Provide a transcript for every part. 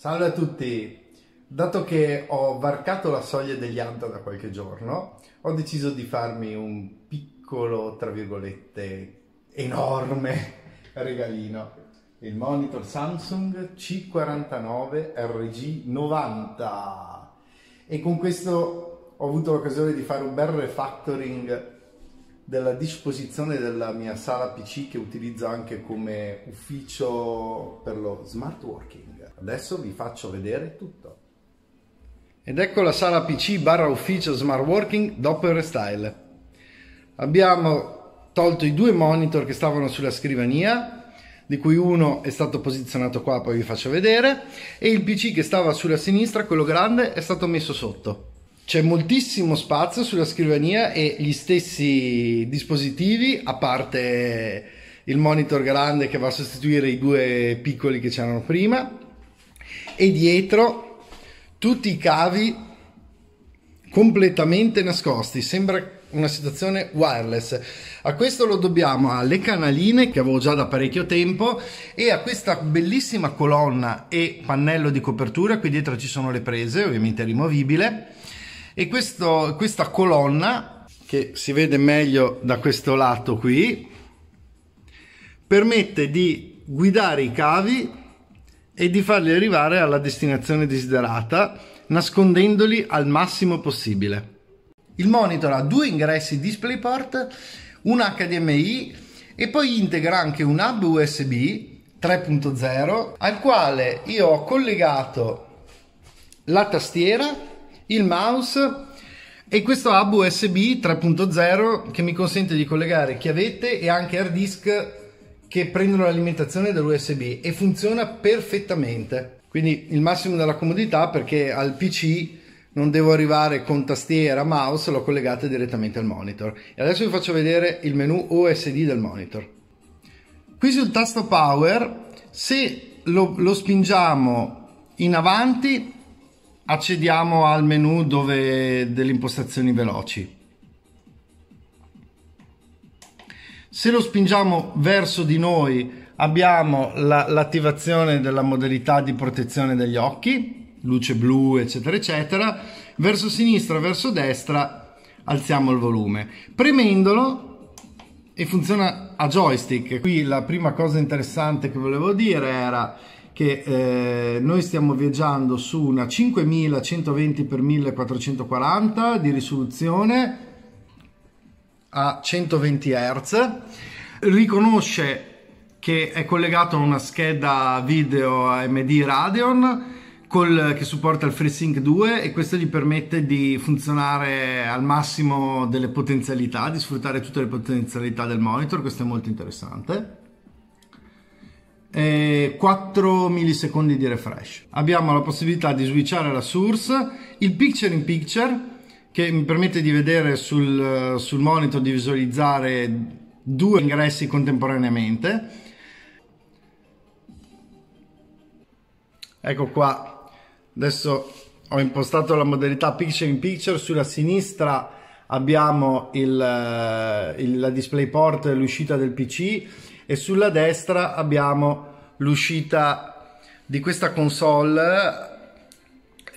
Salve a tutti! Dato che ho varcato la soglia degli ANTA da qualche giorno, ho deciso di farmi un piccolo, tra virgolette, enorme regalino. Il monitor Samsung C49RG90. E con questo ho avuto l'occasione di fare un bel refactoring della disposizione della mia sala PC che utilizzo anche come ufficio per lo smart working. Adesso vi faccio vedere tutto. Ed ecco la sala PC barra ufficio Smart Working dopo il restyle. Abbiamo tolto i due monitor che stavano sulla scrivania, di cui uno è stato posizionato qua, poi vi faccio vedere, e il PC che stava sulla sinistra, quello grande, è stato messo sotto. C'è moltissimo spazio sulla scrivania e gli stessi dispositivi, a parte il monitor grande che va a sostituire i due piccoli che c'erano prima, e dietro tutti i cavi completamente nascosti. Sembra una situazione wireless. A questo lo dobbiamo alle canaline che avevo già da parecchio tempo e a questa bellissima colonna e pannello di copertura. Qui dietro ci sono le prese, ovviamente rimovibile. E questo, questa colonna che si vede meglio da questo lato qui permette di guidare i cavi e di farli arrivare alla destinazione desiderata nascondendoli al massimo possibile. Il monitor ha due ingressi DisplayPort, un HDMI e poi integra anche un hub USB 3.0 al quale io ho collegato la tastiera, il mouse e questo hub USB 3.0 che mi consente di collegare chiavette e anche hard disk che prendono l'alimentazione dall'USB e funziona perfettamente. Quindi il massimo della comodità perché al PC non devo arrivare con tastiera, mouse, l'ho collegata direttamente al monitor. E adesso vi faccio vedere il menu OSD del monitor. Qui sul tasto power, se lo, lo spingiamo in avanti, accediamo al menu dove, delle impostazioni veloci Se lo spingiamo verso di noi abbiamo la, l'attivazione della modalità di protezione degli occhi, luce blu, eccetera, eccetera. Verso sinistra, verso destra alziamo il volume. Premendolo e funziona a joystick. Qui la prima cosa interessante che volevo dire era che eh, noi stiamo viaggiando su una 5120x1440 di risoluzione a 120 Hz, riconosce che è collegato a una scheda video AMD Radeon col, che supporta il FreeSync 2 e questo gli permette di funzionare al massimo delle potenzialità, di sfruttare tutte le potenzialità del monitor, questo è molto interessante. E 4 millisecondi di refresh. Abbiamo la possibilità di switchare la source, il picture in picture che mi permette di vedere sul, sul monitor di visualizzare due ingressi contemporaneamente. Ecco qua, adesso ho impostato la modalità picture in picture, sulla sinistra abbiamo il, eh, il, la DisplayPort, l'uscita del PC e sulla destra abbiamo l'uscita di questa console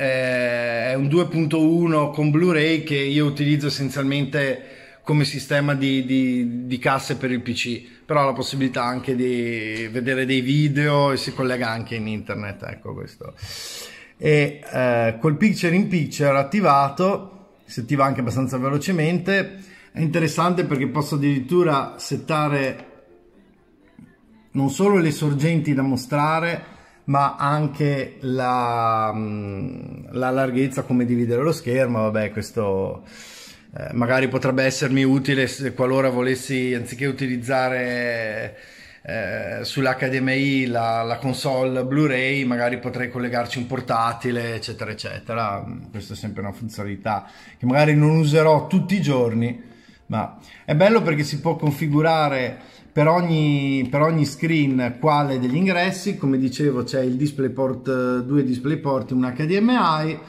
eh, è un 2.1 con Blu-ray che io utilizzo essenzialmente come sistema di, di, di casse per il PC, però ha la possibilità anche di vedere dei video e si collega anche in internet, ecco questo. E eh, col Picture in Picture attivato, si attiva anche abbastanza velocemente, è interessante perché posso addirittura settare non solo le sorgenti da mostrare, ma anche la, mm, la larghezza, come dividere lo schermo, vabbè, questo... Eh, magari potrebbe essermi utile se qualora volessi anziché utilizzare eh, sull'HDMI la, la, console Blu-ray magari potrei collegarci un portatile eccetera eccetera questa è sempre una funzionalità che magari non userò tutti i giorni ma è bello perché si può configurare per ogni, per ogni screen quale degli ingressi, come dicevo c'è il DisplayPort, eh, due DisplayPort, un HDMI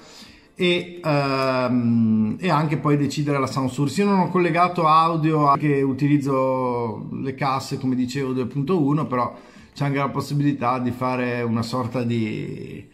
e, ehm, e, anche poi decidere la sound source. Io non ho collegato audio, anche utilizzo le casse come dicevo 2.1, però c'è anche la possibilità di fare una sorta di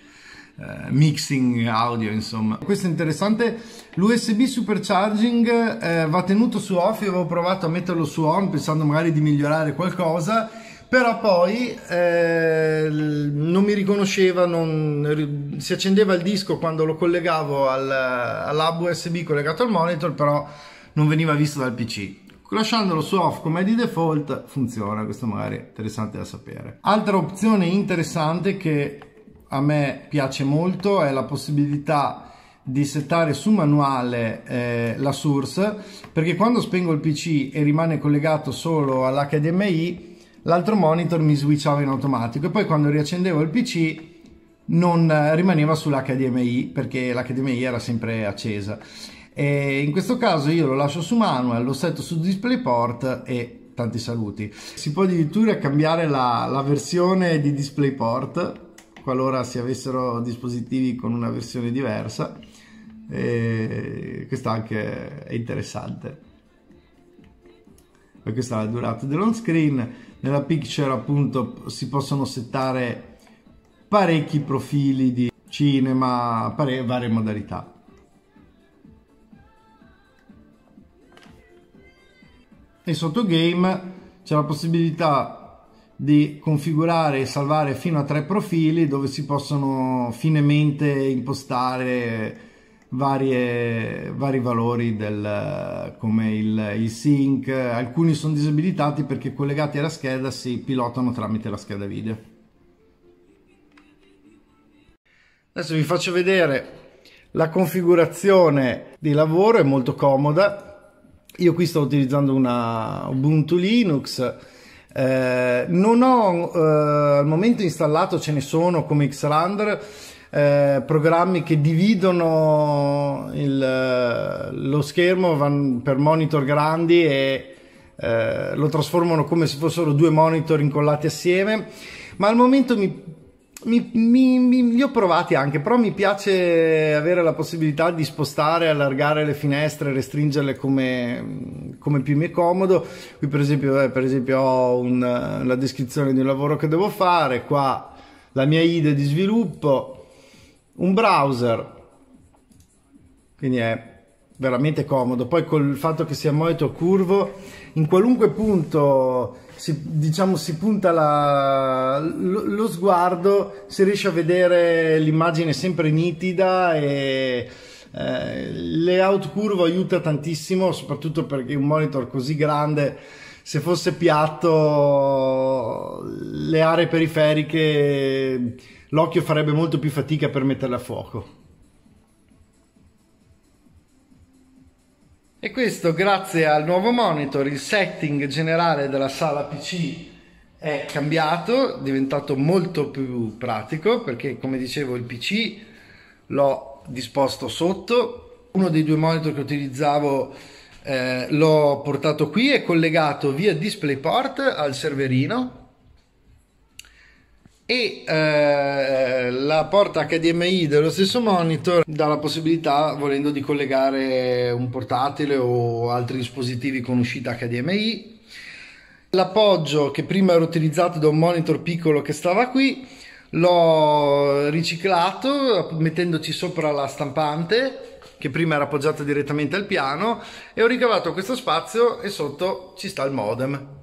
eh, mixing audio, insomma. Questo è interessante. L'USB supercharging eh, va tenuto su off, io avevo provato a metterlo su on pensando magari di migliorare qualcosa, però poi eh, non mi riconosceva, non, si accendeva il disco quando lo collegavo al, all'hub USB collegato al monitor, però non veniva visto dal PC lasciandolo su off come di default funziona questo magari è interessante da sapere altra opzione interessante che a me piace molto è la possibilità di settare su manuale eh, la source perché quando spengo il pc e rimane collegato solo all'HDMI l'altro monitor mi switchava in automatico e poi quando riaccendevo il pc non rimaneva sull'HDMI perché l'HDMI era sempre accesa e in questo caso io lo lascio su manual lo setto su DisplayPort e tanti saluti si può addirittura cambiare la, la versione di DisplayPort qualora si avessero dispositivi con una versione diversa. E questo anche è interessante. E questa è la durata dell'on screen. Nella picture appunto si possono settare parecchi profili di cinema, pare- varie modalità. E sotto game c'è la possibilità di configurare e salvare fino a tre profili dove si possono finemente impostare varie, vari valori del, come il, il sync. Alcuni sono disabilitati perché collegati alla scheda si pilotano tramite la scheda video. Adesso vi faccio vedere la configurazione di lavoro, è molto comoda. Io qui sto utilizzando una Ubuntu Linux eh, non ho eh, al momento installato, ce ne sono come Xlander, eh, programmi che dividono il, eh, lo schermo per monitor grandi e eh, lo trasformano come se fossero due monitor incollati assieme, ma al momento mi mi, mi, mi, li ho provati anche, però mi piace avere la possibilità di spostare, allargare le finestre, restringerle come, come più mi è comodo. Qui per esempio, eh, per esempio ho un, la descrizione di un lavoro che devo fare, qua la mia idea di sviluppo, un browser, quindi è veramente comodo. Poi col fatto che sia monitor curvo, in qualunque punto si, diciamo, si punta la, lo, lo, sguardo, si riesce a vedere l'immagine sempre nitida e eh, layout curvo aiuta tantissimo, soprattutto perché un monitor così grande se fosse piatto le aree periferiche l'occhio farebbe molto più fatica per metterle a fuoco. E questo grazie al nuovo monitor, il setting generale della sala PC è cambiato, è diventato molto più pratico perché come dicevo il PC l'ho disposto sotto, uno dei due monitor che utilizzavo eh, l'ho portato qui e collegato via DisplayPort al serverino e eh, la porta HDMI dello stesso monitor dà la possibilità volendo di collegare un portatile o altri dispositivi con uscita HDMI l'appoggio che prima era utilizzato da un monitor piccolo che stava qui l'ho riciclato mettendoci sopra la stampante che prima era appoggiata direttamente al piano e ho ricavato questo spazio e sotto ci sta il modem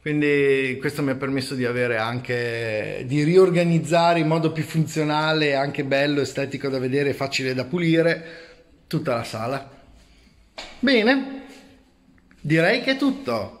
quindi questo mi ha permesso di avere anche di riorganizzare in modo più funzionale, anche bello, estetico da vedere, facile da pulire tutta la sala. Bene, direi che è tutto.